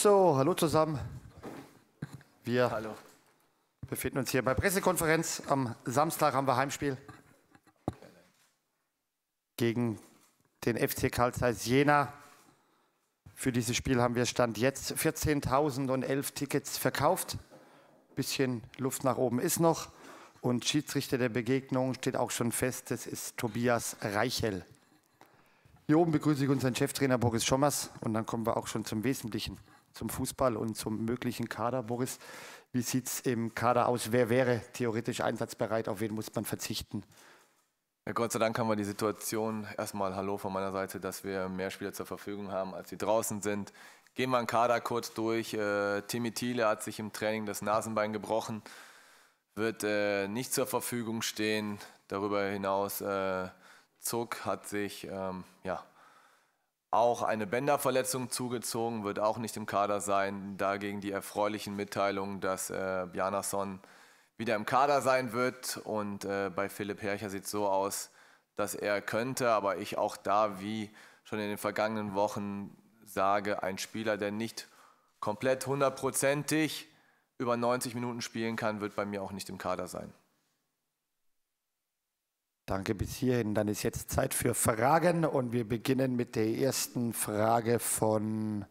So, hallo zusammen. Wir hallo. befinden uns hier bei Pressekonferenz. Am Samstag haben wir Heimspiel gegen den FC Karl Zeiss Jena. Für dieses Spiel haben wir Stand jetzt 14.011 Tickets verkauft. Bisschen Luft nach oben ist noch. Und Schiedsrichter der Begegnung steht auch schon fest, das ist Tobias Reichel. Hier oben begrüße ich unseren Cheftrainer Boris Schommers und dann kommen wir auch schon zum Wesentlichen zum Fußball und zum möglichen Kader. Boris, wie sieht es im Kader aus? Wer wäre theoretisch einsatzbereit? Auf wen muss man verzichten? Ja, Gott sei Dank haben wir die Situation, erstmal Hallo von meiner Seite, dass wir mehr Spieler zur Verfügung haben, als die draußen sind. Gehen wir einen Kader kurz durch. Äh, Timmy Thiele hat sich im Training das Nasenbein gebrochen, wird äh, nicht zur Verfügung stehen. Darüber hinaus äh, Zuck hat sich ähm, ja, auch eine Bänderverletzung zugezogen, wird auch nicht im Kader sein. Dagegen die erfreulichen Mitteilungen, dass äh, Bjarnason wieder im Kader sein wird. Und äh, bei Philipp Hercher sieht es so aus, dass er könnte, aber ich auch da, wie schon in den vergangenen Wochen sage, ein Spieler, der nicht komplett hundertprozentig über 90 Minuten spielen kann, wird bei mir auch nicht im Kader sein. Danke bis hierhin. Dann ist jetzt Zeit für Fragen und wir beginnen mit der ersten Frage von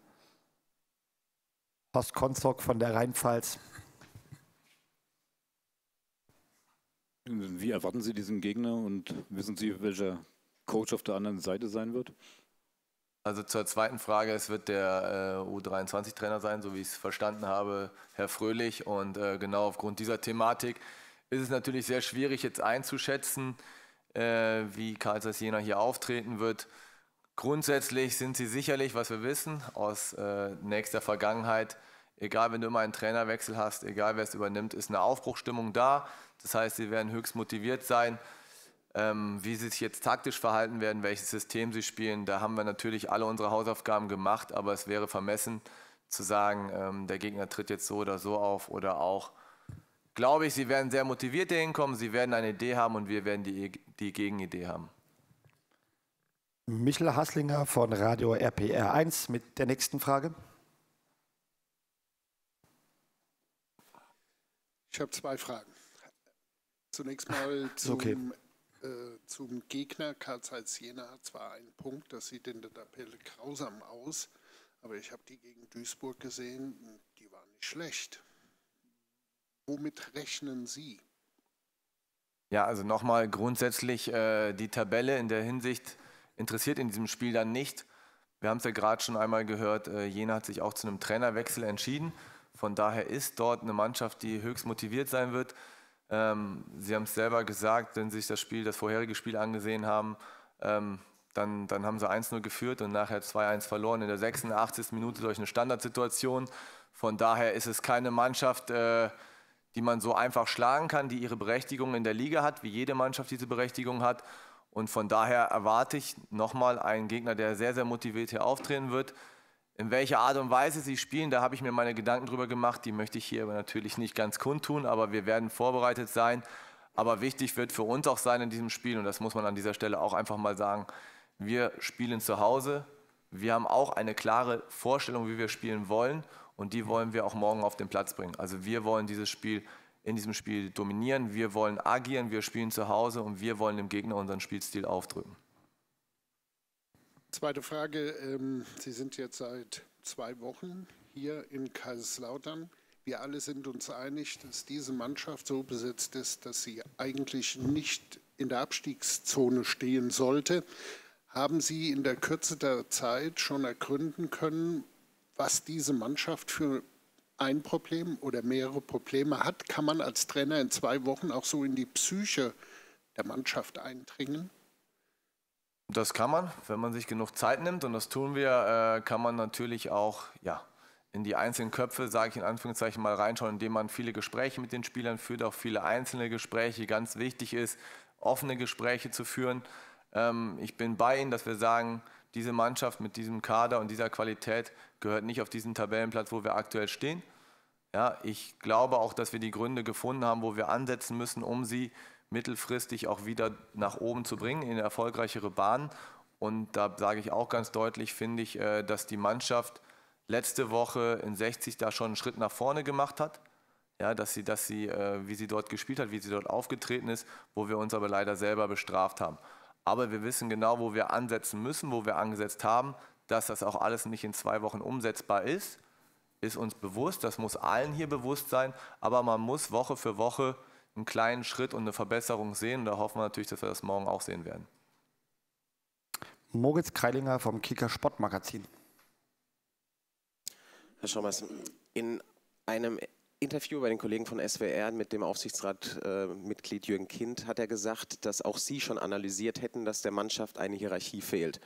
Horst Konzock von der Rheinpfalz. Wie erwarten Sie diesen Gegner und wissen Sie, welcher Coach auf der anderen Seite sein wird? Also zur zweiten Frage, es wird der äh, U23-Trainer sein, so wie ich es verstanden habe, Herr Fröhlich. Und äh, genau aufgrund dieser Thematik ist es natürlich sehr schwierig jetzt einzuschätzen, äh, wie Karl Zeiss Jena hier auftreten wird. Grundsätzlich sind sie sicherlich, was wir wissen, aus äh, nächster Vergangenheit, egal wenn du immer einen Trainerwechsel hast, egal wer es übernimmt, ist eine Aufbruchstimmung da. Das heißt, sie werden höchst motiviert sein. Ähm, wie sie sich jetzt taktisch verhalten werden, welches System sie spielen, da haben wir natürlich alle unsere Hausaufgaben gemacht, aber es wäre vermessen zu sagen, ähm, der Gegner tritt jetzt so oder so auf oder auch glaube ich, sie werden sehr motiviert dahin kommen, sie werden eine Idee haben und wir werden die, die Gegenidee haben. Michel Hasslinger von Radio RPR1 mit der nächsten Frage. Ich habe zwei Fragen. Zunächst mal zum, okay. äh, zum Gegner. Karl Zeiss Jena hat zwar einen Punkt, das sieht in der Tabelle grausam aus, aber ich habe die gegen Duisburg gesehen, die waren nicht schlecht. Womit rechnen Sie? Ja, also nochmal grundsätzlich äh, die Tabelle in der Hinsicht interessiert in diesem Spiel dann nicht. Wir haben es ja gerade schon einmal gehört, äh, Jena hat sich auch zu einem Trainerwechsel entschieden. Von daher ist dort eine Mannschaft, die höchst motiviert sein wird. Ähm, Sie haben es selber gesagt, wenn Sie sich das Spiel, das vorherige Spiel angesehen haben, ähm, dann, dann haben sie 1-0 geführt und nachher 2-1 verloren in der 86. Minute durch eine Standardsituation. Von daher ist es keine Mannschaft, äh, die man so einfach schlagen kann, die ihre Berechtigung in der Liga hat, wie jede Mannschaft diese Berechtigung hat. Und von daher erwarte ich nochmal einen Gegner, der sehr, sehr motiviert hier auftreten wird. In welcher Art und Weise sie spielen, da habe ich mir meine Gedanken drüber gemacht. Die möchte ich hier aber natürlich nicht ganz kundtun, aber wir werden vorbereitet sein. Aber wichtig wird für uns auch sein in diesem Spiel, und das muss man an dieser Stelle auch einfach mal sagen, wir spielen zu Hause. Wir haben auch eine klare Vorstellung, wie wir spielen wollen. Und die wollen wir auch morgen auf den Platz bringen. Also wir wollen dieses Spiel in diesem Spiel dominieren, wir wollen agieren, wir spielen zu Hause und wir wollen dem Gegner unseren Spielstil aufdrücken. Zweite Frage. Ähm, sie sind jetzt seit zwei Wochen hier in Kaiserslautern. Wir alle sind uns einig, dass diese Mannschaft so besetzt ist, dass sie eigentlich nicht in der Abstiegszone stehen sollte. Haben Sie in der Kürze der Zeit schon ergründen können, was diese Mannschaft für ein Problem oder mehrere Probleme hat, kann man als Trainer in zwei Wochen auch so in die Psyche der Mannschaft eindringen? Das kann man, wenn man sich genug Zeit nimmt und das tun wir, äh, kann man natürlich auch ja, in die einzelnen Köpfe, sage ich in Anführungszeichen mal, reinschauen, indem man viele Gespräche mit den Spielern führt, auch viele einzelne Gespräche. Ganz wichtig ist, offene Gespräche zu führen. Ähm, ich bin bei Ihnen, dass wir sagen, diese Mannschaft mit diesem Kader und dieser Qualität gehört nicht auf diesen Tabellenplatz, wo wir aktuell stehen. Ja, ich glaube auch, dass wir die Gründe gefunden haben, wo wir ansetzen müssen, um sie mittelfristig auch wieder nach oben zu bringen, in erfolgreichere Bahnen. Und da sage ich auch ganz deutlich, finde ich, äh, dass die Mannschaft letzte Woche in 60 da schon einen Schritt nach vorne gemacht hat. Ja, dass sie, dass sie, äh, wie sie dort gespielt hat, wie sie dort aufgetreten ist, wo wir uns aber leider selber bestraft haben. Aber wir wissen genau, wo wir ansetzen müssen, wo wir angesetzt haben, dass das auch alles nicht in zwei Wochen umsetzbar ist, ist uns bewusst, das muss allen hier bewusst sein, aber man muss Woche für Woche einen kleinen Schritt und eine Verbesserung sehen. da hoffen wir natürlich, dass wir das morgen auch sehen werden. Moritz Kreilinger vom Kicker Sportmagazin. Herr Schommers, in einem Interview bei den Kollegen von SWR mit dem Aufsichtsratmitglied äh, Jürgen Kind hat er gesagt, dass auch Sie schon analysiert hätten, dass der Mannschaft eine Hierarchie fehlt.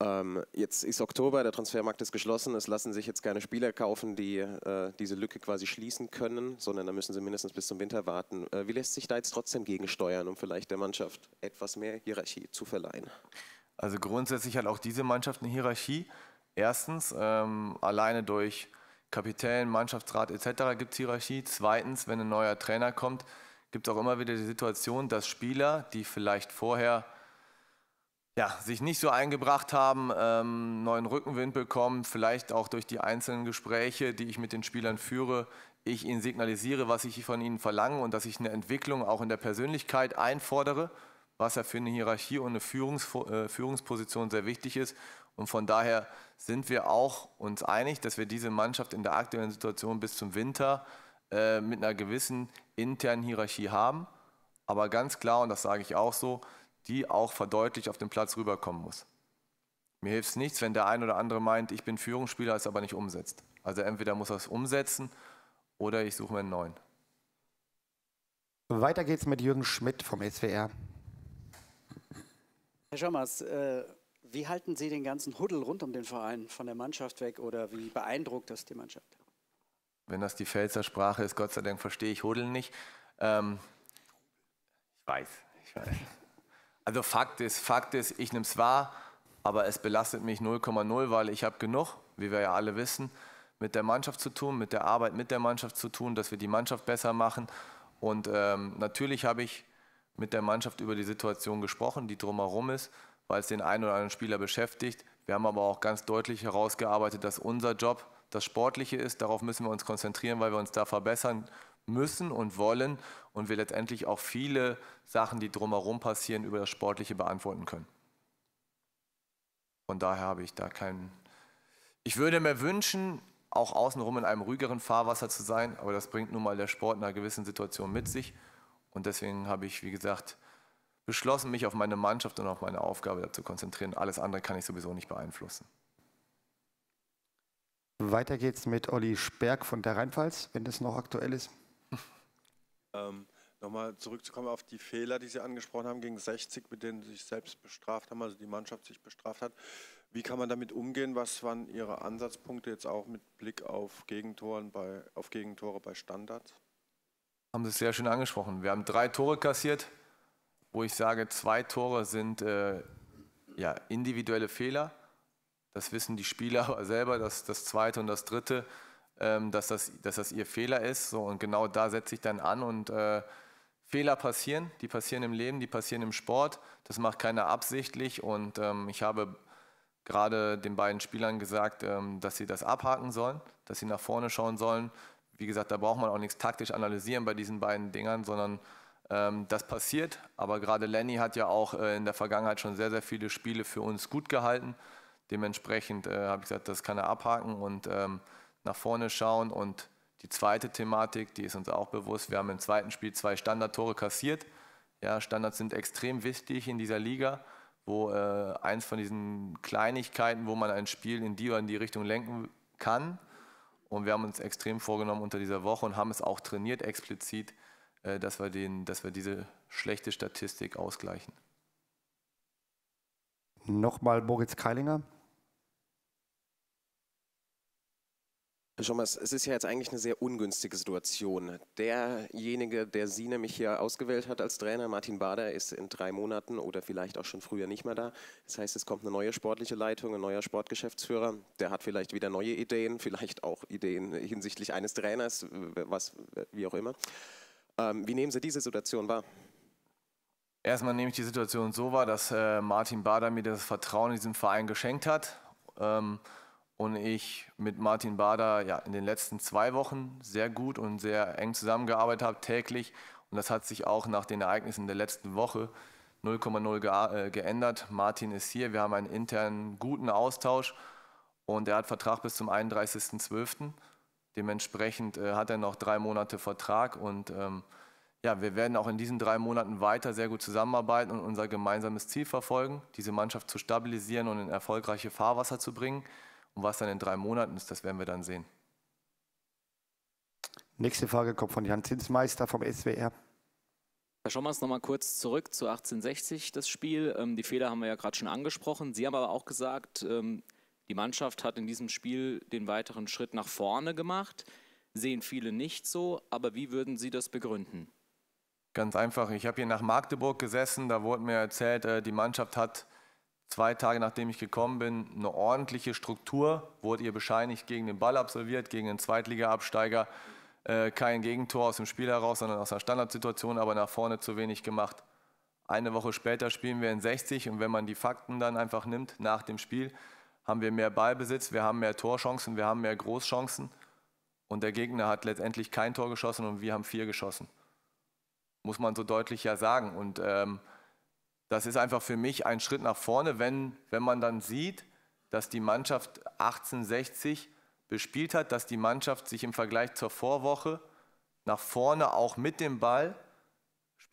Ähm, jetzt ist Oktober, der Transfermarkt ist geschlossen, es lassen sich jetzt keine Spieler kaufen, die äh, diese Lücke quasi schließen können, sondern da müssen Sie mindestens bis zum Winter warten. Äh, wie lässt sich da jetzt trotzdem gegensteuern, um vielleicht der Mannschaft etwas mehr Hierarchie zu verleihen? Also grundsätzlich hat auch diese Mannschaft eine Hierarchie. Erstens ähm, alleine durch Kapitän, Mannschaftsrat etc. gibt es Hierarchie. Zweitens, wenn ein neuer Trainer kommt, gibt es auch immer wieder die Situation, dass Spieler, die vielleicht vorher ja, sich nicht so eingebracht haben, ähm, neuen Rückenwind bekommen, vielleicht auch durch die einzelnen Gespräche, die ich mit den Spielern führe, ich ihnen signalisiere, was ich von ihnen verlange und dass ich eine Entwicklung auch in der Persönlichkeit einfordere, was ja für eine Hierarchie und eine Führungs äh, Führungsposition sehr wichtig ist. Und von daher sind wir auch uns einig, dass wir diese Mannschaft in der aktuellen Situation bis zum Winter äh, mit einer gewissen internen Hierarchie haben. Aber ganz klar, und das sage ich auch so, die auch verdeutlicht auf den Platz rüberkommen muss. Mir hilft es nichts, wenn der ein oder andere meint, ich bin Führungsspieler, es aber nicht umsetzt. Also entweder muss er es umsetzen oder ich suche mir einen neuen. Weiter geht's mit Jürgen Schmidt vom SWR. Herr Schommers, äh wie halten Sie den ganzen Huddel rund um den Verein von der Mannschaft weg oder wie beeindruckt das die Mannschaft? Wenn das die Pfälzer Sprache ist, Gott sei Dank verstehe ich Huddeln nicht. Ähm, ich weiß, ich weiß. Also Fakt ist, Fakt ist, ich nehme es wahr, aber es belastet mich 0,0, weil ich habe genug, wie wir ja alle wissen, mit der Mannschaft zu tun, mit der Arbeit mit der Mannschaft zu tun, dass wir die Mannschaft besser machen. Und ähm, natürlich habe ich mit der Mannschaft über die Situation gesprochen, die drumherum ist weil es den einen oder anderen Spieler beschäftigt. Wir haben aber auch ganz deutlich herausgearbeitet, dass unser Job das Sportliche ist. Darauf müssen wir uns konzentrieren, weil wir uns da verbessern müssen und wollen und wir letztendlich auch viele Sachen, die drumherum passieren, über das Sportliche beantworten können. Von daher habe ich da keinen. Ich würde mir wünschen, auch außenrum in einem ruhigeren Fahrwasser zu sein, aber das bringt nun mal der Sport in einer gewissen Situation mit sich. Und deswegen habe ich, wie gesagt, beschlossen, mich auf meine Mannschaft und auf meine Aufgabe zu konzentrieren. Alles andere kann ich sowieso nicht beeinflussen. Weiter geht's mit Olli Sperg von der Rheinpfalz, wenn das noch aktuell ist. Ähm, Nochmal zurückzukommen auf die Fehler, die Sie angesprochen haben gegen 60, mit denen Sie sich selbst bestraft haben, also die Mannschaft sich bestraft hat. Wie kann man damit umgehen? Was waren Ihre Ansatzpunkte jetzt auch mit Blick auf, Gegentoren bei, auf Gegentore bei Standards? Haben Sie es sehr schön angesprochen. Wir haben drei Tore kassiert, wo ich sage, zwei Tore sind äh, ja, individuelle Fehler. Das wissen die Spieler aber selber, dass das zweite und das dritte, ähm, dass, das, dass das ihr Fehler ist. So, und genau da setze ich dann an und äh, Fehler passieren, die passieren im Leben, die passieren im Sport. Das macht keiner absichtlich und ähm, ich habe gerade den beiden Spielern gesagt, ähm, dass sie das abhaken sollen, dass sie nach vorne schauen sollen. Wie gesagt, da braucht man auch nichts taktisch analysieren bei diesen beiden Dingern, sondern ähm, das passiert, aber gerade Lenny hat ja auch äh, in der Vergangenheit schon sehr, sehr viele Spiele für uns gut gehalten. Dementsprechend äh, habe ich gesagt, das kann er abhaken und ähm, nach vorne schauen. Und die zweite Thematik, die ist uns auch bewusst, wir haben im zweiten Spiel zwei Standardtore kassiert. Ja, Standards sind extrem wichtig in dieser Liga, wo äh, eins von diesen Kleinigkeiten, wo man ein Spiel in die oder in die Richtung lenken kann. Und wir haben uns extrem vorgenommen unter dieser Woche und haben es auch trainiert explizit, äh, dass wir, den, dass wir diese schlechte Statistik ausgleichen. Nochmal Moritz Keilinger. Herr Schommers, es ist ja jetzt eigentlich eine sehr ungünstige Situation. Derjenige, der Sie nämlich hier ausgewählt hat als Trainer, Martin Bader, ist in drei Monaten oder vielleicht auch schon früher nicht mehr da. Das heißt, es kommt eine neue sportliche Leitung, ein neuer Sportgeschäftsführer. Der hat vielleicht wieder neue Ideen, vielleicht auch Ideen hinsichtlich eines Trainers, was wie auch immer. Ähm, wie nehmen Sie diese Situation wahr? Erstmal nehme ich die Situation so wahr, dass äh, Martin Bader mir das Vertrauen in diesen Verein geschenkt hat. Ähm, und ich mit Martin Bader ja, in den letzten zwei Wochen sehr gut und sehr eng zusammengearbeitet habe, täglich. Und das hat sich auch nach den Ereignissen der letzten Woche 0,0 ge äh, geändert. Martin ist hier, wir haben einen internen guten Austausch und er hat Vertrag bis zum 31.12. Dementsprechend äh, hat er noch drei Monate Vertrag und ähm, ja, wir werden auch in diesen drei Monaten weiter sehr gut zusammenarbeiten und unser gemeinsames Ziel verfolgen, diese Mannschaft zu stabilisieren und in erfolgreiche Fahrwasser zu bringen. Und was dann in drei Monaten ist, das werden wir dann sehen. Nächste Frage kommt von Jan Zinsmeister vom SWR. Herr Schommers, nochmal kurz zurück zu 1860, das Spiel. Ähm, die Fehler haben wir ja gerade schon angesprochen. Sie haben aber auch gesagt, ähm, die Mannschaft hat in diesem Spiel den weiteren Schritt nach vorne gemacht, sehen viele nicht so, aber wie würden Sie das begründen? Ganz einfach, ich habe hier nach Magdeburg gesessen, da wurde mir erzählt, äh, die Mannschaft hat zwei Tage nachdem ich gekommen bin eine ordentliche Struktur, wurde ihr bescheinigt gegen den Ball absolviert, gegen den Zweitliga-Absteiger. Äh, kein Gegentor aus dem Spiel heraus, sondern aus der Standardsituation, aber nach vorne zu wenig gemacht. Eine Woche später spielen wir in 60 und wenn man die Fakten dann einfach nimmt nach dem Spiel, haben wir mehr Ballbesitz, wir haben mehr Torchancen, wir haben mehr Großchancen und der Gegner hat letztendlich kein Tor geschossen und wir haben vier geschossen. Muss man so deutlich ja sagen. Und ähm, das ist einfach für mich ein Schritt nach vorne, wenn, wenn man dann sieht, dass die Mannschaft 1860 bespielt hat, dass die Mannschaft sich im Vergleich zur Vorwoche nach vorne auch mit dem Ball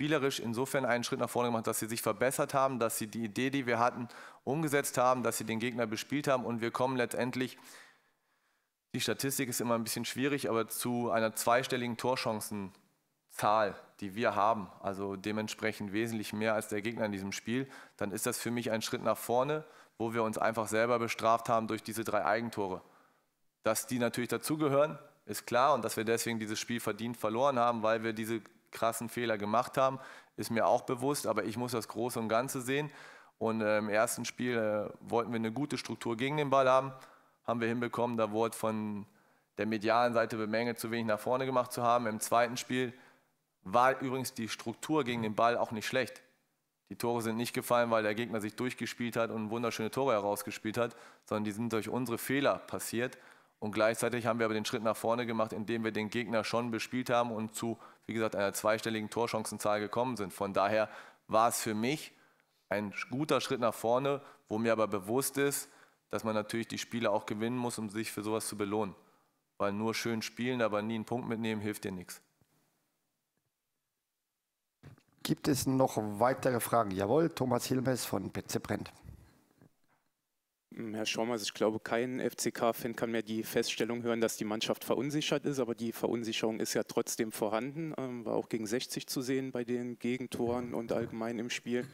spielerisch insofern einen Schritt nach vorne gemacht, dass sie sich verbessert haben, dass sie die Idee, die wir hatten, umgesetzt haben, dass sie den Gegner bespielt haben und wir kommen letztendlich, die Statistik ist immer ein bisschen schwierig, aber zu einer zweistelligen Torchancenzahl, die wir haben, also dementsprechend wesentlich mehr als der Gegner in diesem Spiel, dann ist das für mich ein Schritt nach vorne, wo wir uns einfach selber bestraft haben durch diese drei Eigentore. Dass die natürlich dazugehören, ist klar und dass wir deswegen dieses Spiel verdient verloren haben, weil wir diese krassen Fehler gemacht haben, ist mir auch bewusst, aber ich muss das Große und Ganze sehen. Und äh, im ersten Spiel äh, wollten wir eine gute Struktur gegen den Ball haben, haben wir hinbekommen. Da wurde von der medialen Seite bemängelt, zu wenig nach vorne gemacht zu haben. Im zweiten Spiel war übrigens die Struktur gegen den Ball auch nicht schlecht. Die Tore sind nicht gefallen, weil der Gegner sich durchgespielt hat und wunderschöne Tore herausgespielt hat, sondern die sind durch unsere Fehler passiert. Und gleichzeitig haben wir aber den Schritt nach vorne gemacht, indem wir den Gegner schon bespielt haben und zu, wie gesagt, einer zweistelligen Torchancenzahl gekommen sind. Von daher war es für mich ein guter Schritt nach vorne, wo mir aber bewusst ist, dass man natürlich die Spiele auch gewinnen muss, um sich für sowas zu belohnen. Weil nur schön spielen, aber nie einen Punkt mitnehmen, hilft dir nichts. Gibt es noch weitere Fragen? Jawohl, Thomas Hilmes von Petze Brent. Hm, Herr Schormers, ich glaube, kein FCK-Fan kann mehr die Feststellung hören, dass die Mannschaft verunsichert ist, aber die Verunsicherung ist ja trotzdem vorhanden, ähm, war auch gegen 60 zu sehen bei den Gegentoren und allgemein im Spiel.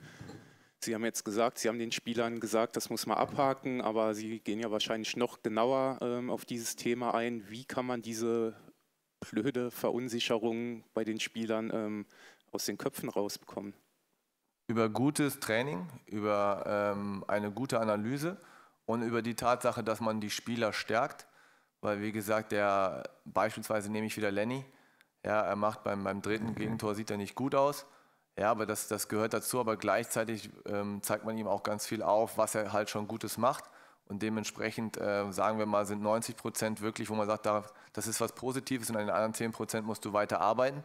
Sie haben jetzt gesagt, Sie haben den Spielern gesagt, das muss man abhaken, aber Sie gehen ja wahrscheinlich noch genauer ähm, auf dieses Thema ein. Wie kann man diese blöde Verunsicherung bei den Spielern ähm, aus den Köpfen rausbekommen? Über gutes Training, über eine gute Analyse und über die Tatsache, dass man die Spieler stärkt, weil wie gesagt, der beispielsweise nehme ich wieder Lenny, ja, er macht beim, beim dritten mhm. Gegentor, sieht er nicht gut aus, ja, aber das, das gehört dazu, aber gleichzeitig ähm, zeigt man ihm auch ganz viel auf, was er halt schon Gutes macht und dementsprechend, äh, sagen wir mal, sind 90 Prozent wirklich, wo man sagt, das ist was Positives und an den anderen 10 Prozent musst du weiter arbeiten.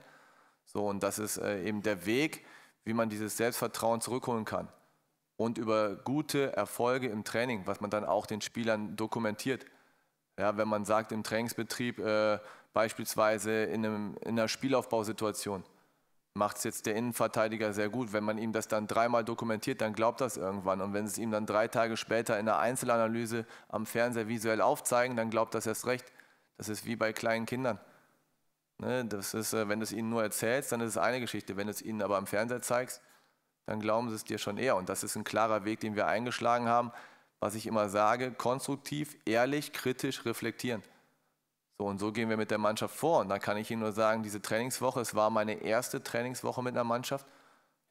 So, und das ist äh, eben der Weg, wie man dieses Selbstvertrauen zurückholen kann und über gute Erfolge im Training, was man dann auch den Spielern dokumentiert. Ja, wenn man sagt, im Trainingsbetrieb äh, beispielsweise in, einem, in einer Spielaufbausituation macht es jetzt der Innenverteidiger sehr gut. Wenn man ihm das dann dreimal dokumentiert, dann glaubt das irgendwann. Und wenn sie es ihm dann drei Tage später in einer Einzelanalyse am Fernseher visuell aufzeigen, dann glaubt das erst recht. Das ist wie bei kleinen Kindern. Ne, das ist, äh, wenn du es ihnen nur erzählst, dann ist es eine Geschichte. Wenn du es ihnen aber am Fernseher zeigst, dann glauben sie es dir schon eher. Und das ist ein klarer Weg, den wir eingeschlagen haben. Was ich immer sage, konstruktiv, ehrlich, kritisch reflektieren. So, und so gehen wir mit der Mannschaft vor. Und da kann ich Ihnen nur sagen, diese Trainingswoche, es war meine erste Trainingswoche mit einer Mannschaft.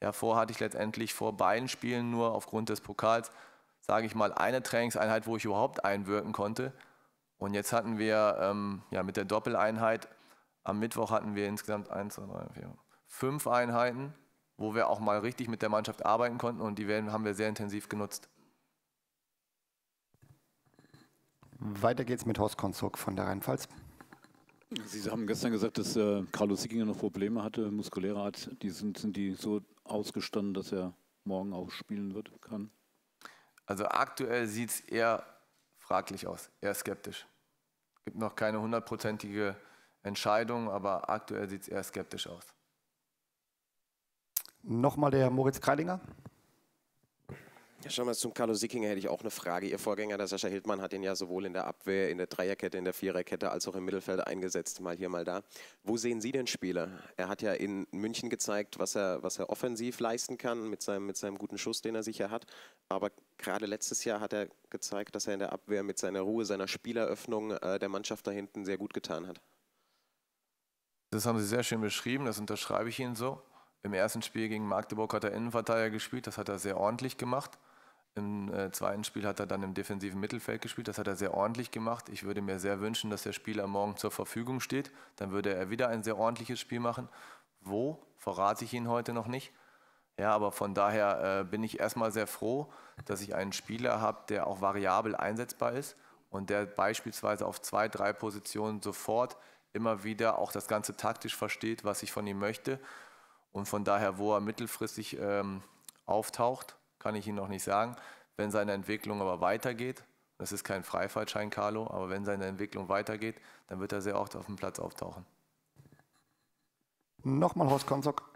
Ja, vorher hatte ich letztendlich vor beiden Spielen nur aufgrund des Pokals, sage ich mal, eine Trainingseinheit, wo ich überhaupt einwirken konnte. Und jetzt hatten wir ähm, ja, mit der Doppeleinheit, am Mittwoch hatten wir insgesamt eins, zwei, drei, vier, fünf Einheiten wo wir auch mal richtig mit der Mannschaft arbeiten konnten und die werden, haben wir sehr intensiv genutzt. Weiter geht's mit Horst Konzog von der Rheinpfalz. Sie haben gestern gesagt, dass äh, Carlos Sickinger noch Probleme hatte, muskuläre Art. Die sind, sind die so ausgestanden, dass er morgen auch spielen wird, kann? Also aktuell sieht es eher fraglich aus, eher skeptisch. Es gibt noch keine hundertprozentige Entscheidung, aber aktuell sieht es eher skeptisch aus. Nochmal der Moritz Kreidinger. Ja, schon mal zum Carlo Sickinger hätte ich auch eine Frage. Ihr Vorgänger, der Sascha Hildmann, hat ihn ja sowohl in der Abwehr, in der Dreierkette, in der Viererkette als auch im Mittelfeld eingesetzt, mal hier, mal da. Wo sehen Sie den Spieler? Er hat ja in München gezeigt, was er, was er offensiv leisten kann mit seinem, mit seinem guten Schuss, den er sicher hat. Aber gerade letztes Jahr hat er gezeigt, dass er in der Abwehr mit seiner Ruhe, seiner Spieleröffnung äh, der Mannschaft da hinten sehr gut getan hat. Das haben Sie sehr schön beschrieben, das unterschreibe ich Ihnen so. Im ersten Spiel gegen Magdeburg hat er Innenverteidiger gespielt, das hat er sehr ordentlich gemacht. Im äh, zweiten Spiel hat er dann im defensiven Mittelfeld gespielt, das hat er sehr ordentlich gemacht. Ich würde mir sehr wünschen, dass der Spieler morgen zur Verfügung steht. Dann würde er wieder ein sehr ordentliches Spiel machen. Wo, verrate ich Ihnen heute noch nicht. Ja, aber von daher äh, bin ich erstmal sehr froh, dass ich einen Spieler habe, der auch variabel einsetzbar ist und der beispielsweise auf zwei, drei Positionen sofort immer wieder auch das Ganze taktisch versteht, was ich von ihm möchte und von daher, wo er mittelfristig ähm, auftaucht, kann ich Ihnen noch nicht sagen. Wenn seine Entwicklung aber weitergeht, das ist kein Freifallschein, Carlo, aber wenn seine Entwicklung weitergeht, dann wird er sehr oft auf dem Platz auftauchen. Nochmal Horst Konzock.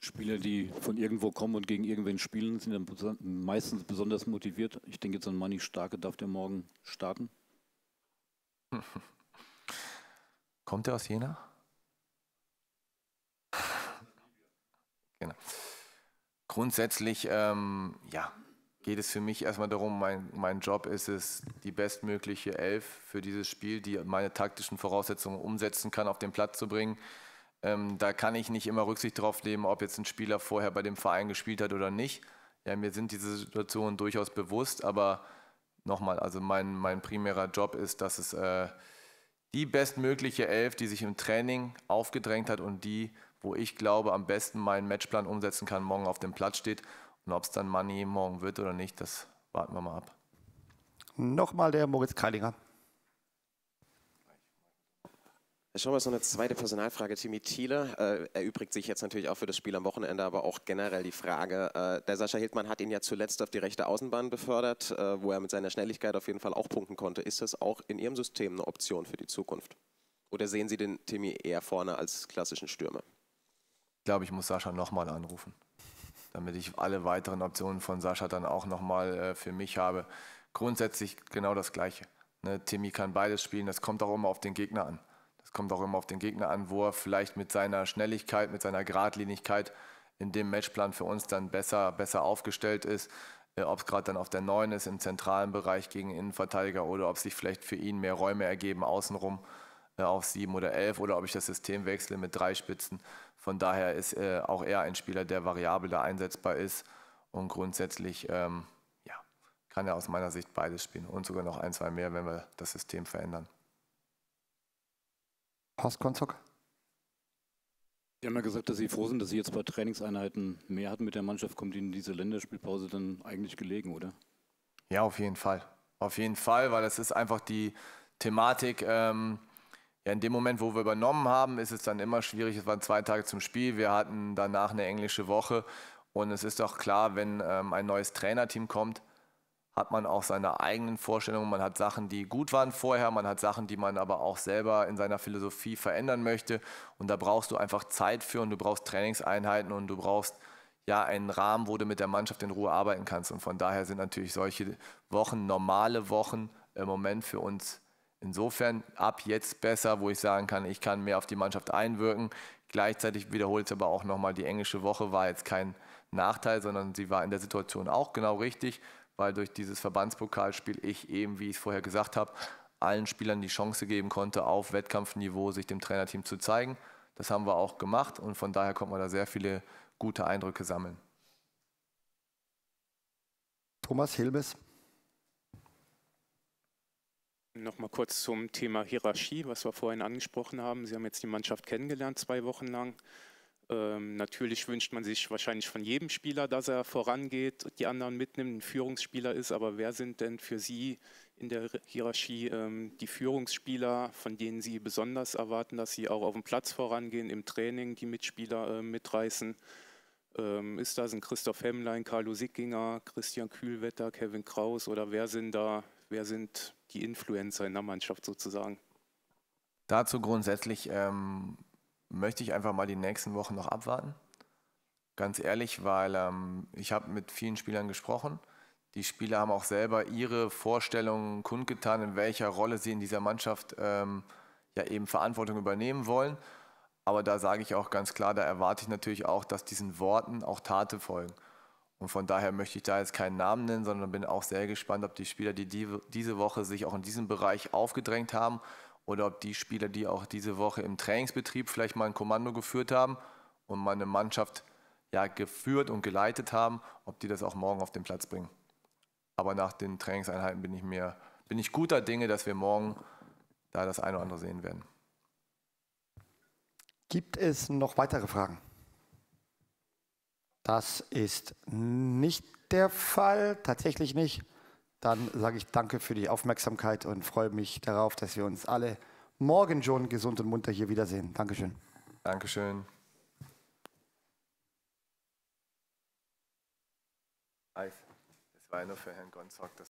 Spieler, die von irgendwo kommen und gegen irgendwen spielen, sind dann meistens besonders motiviert. Ich denke jetzt an Manni Starke, darf der morgen starten? Kommt er aus Jena? Genau. Grundsätzlich, ähm, ja, geht es für mich erstmal darum, mein, mein Job ist es, die bestmögliche Elf für dieses Spiel, die meine taktischen Voraussetzungen umsetzen kann, auf den Platz zu bringen. Ähm, da kann ich nicht immer Rücksicht darauf nehmen, ob jetzt ein Spieler vorher bei dem Verein gespielt hat oder nicht. Ja, mir sind diese Situationen durchaus bewusst, aber nochmal, also mein, mein primärer Job ist, dass es äh, die bestmögliche Elf, die sich im Training aufgedrängt hat und die wo ich glaube, am besten meinen Matchplan umsetzen kann, morgen auf dem Platz steht. Und ob es dann Money morgen wird oder nicht, das warten wir mal ab. Nochmal der Moritz Keilinger. Herr Schaubers, noch eine zweite Personalfrage. Timmy Thiele äh, erübrigt sich jetzt natürlich auch für das Spiel am Wochenende, aber auch generell die Frage. Äh, der Sascha Hildmann hat ihn ja zuletzt auf die rechte Außenbahn befördert, äh, wo er mit seiner Schnelligkeit auf jeden Fall auch punkten konnte. Ist das auch in Ihrem System eine Option für die Zukunft? Oder sehen Sie den Timmy eher vorne als klassischen Stürmer? glaube, ich muss Sascha nochmal anrufen, damit ich alle weiteren Optionen von Sascha dann auch nochmal äh, für mich habe. Grundsätzlich genau das Gleiche. Ne? Timmy kann beides spielen, das kommt auch immer auf den Gegner an. Das kommt auch immer auf den Gegner an, wo er vielleicht mit seiner Schnelligkeit, mit seiner Gradlinigkeit in dem Matchplan für uns dann besser, besser aufgestellt ist. Äh, ob es gerade dann auf der 9 ist, im zentralen Bereich gegen Innenverteidiger oder ob sich vielleicht für ihn mehr Räume ergeben außenrum. Äh, auf sieben oder elf oder ob ich das System wechsle mit drei Spitzen. Von daher ist äh, auch er ein Spieler, der variabel da einsetzbar ist und grundsätzlich ähm, ja, kann er aus meiner Sicht beides spielen und sogar noch ein, zwei mehr, wenn wir das System verändern. Horst Konzok? Sie haben ja gesagt, dass Sie froh sind, dass Sie jetzt ein Trainingseinheiten mehr hatten mit der Mannschaft. Kommt Ihnen diese Länderspielpause dann eigentlich gelegen, oder? Ja, auf jeden Fall. Auf jeden Fall, weil das ist einfach die Thematik, ähm, ja, in dem Moment, wo wir übernommen haben, ist es dann immer schwierig. Es waren zwei Tage zum Spiel. Wir hatten danach eine englische Woche. Und es ist doch klar, wenn ähm, ein neues Trainerteam kommt, hat man auch seine eigenen Vorstellungen. Man hat Sachen, die gut waren vorher. Man hat Sachen, die man aber auch selber in seiner Philosophie verändern möchte. Und da brauchst du einfach Zeit für und du brauchst Trainingseinheiten und du brauchst ja einen Rahmen, wo du mit der Mannschaft in Ruhe arbeiten kannst. Und von daher sind natürlich solche Wochen, normale Wochen im Moment für uns Insofern ab jetzt besser, wo ich sagen kann, ich kann mehr auf die Mannschaft einwirken. Gleichzeitig wiederholt es aber auch nochmal, die englische Woche war jetzt kein Nachteil, sondern sie war in der Situation auch genau richtig, weil durch dieses Verbandspokalspiel ich eben, wie ich es vorher gesagt habe, allen Spielern die Chance geben konnte, auf Wettkampfniveau sich dem Trainerteam zu zeigen. Das haben wir auch gemacht und von daher konnte man da sehr viele gute Eindrücke sammeln. Thomas Hilbes. Nochmal kurz zum Thema Hierarchie, was wir vorhin angesprochen haben. Sie haben jetzt die Mannschaft kennengelernt, zwei Wochen lang. Ähm, natürlich wünscht man sich wahrscheinlich von jedem Spieler, dass er vorangeht, und die anderen mitnimmt, ein Führungsspieler ist. Aber wer sind denn für Sie in der Hierarchie ähm, die Führungsspieler, von denen Sie besonders erwarten, dass sie auch auf dem Platz vorangehen, im Training die Mitspieler äh, mitreißen? Ähm, ist das ein Christoph Hemmlein, Carlo Sickinger, Christian Kühlwetter, Kevin Kraus oder wer sind da Wer sind die Influencer in der Mannschaft sozusagen? Dazu grundsätzlich ähm, möchte ich einfach mal die nächsten Wochen noch abwarten. Ganz ehrlich, weil ähm, ich habe mit vielen Spielern gesprochen. Die Spieler haben auch selber ihre Vorstellungen kundgetan, in welcher Rolle sie in dieser Mannschaft ähm, ja eben Verantwortung übernehmen wollen. Aber da sage ich auch ganz klar, da erwarte ich natürlich auch, dass diesen Worten auch Taten folgen. Und von daher möchte ich da jetzt keinen Namen nennen, sondern bin auch sehr gespannt, ob die Spieler, die, diese Woche sich auch in diesem Bereich aufgedrängt haben oder ob die Spieler, die auch diese Woche im Trainingsbetrieb vielleicht mal ein Kommando geführt haben und mal eine Mannschaft ja, geführt und geleitet haben, ob die das auch morgen auf den Platz bringen. Aber nach den Trainingseinheiten bin ich mir bin ich guter Dinge, dass wir morgen da das eine oder andere sehen werden. Gibt es noch weitere Fragen? Das ist nicht der Fall, tatsächlich nicht. Dann sage ich danke für die Aufmerksamkeit und freue mich darauf, dass wir uns alle morgen schon gesund und munter hier wiedersehen. Dankeschön. Dankeschön. Eis. Das war ja nur für Herrn Gonzog.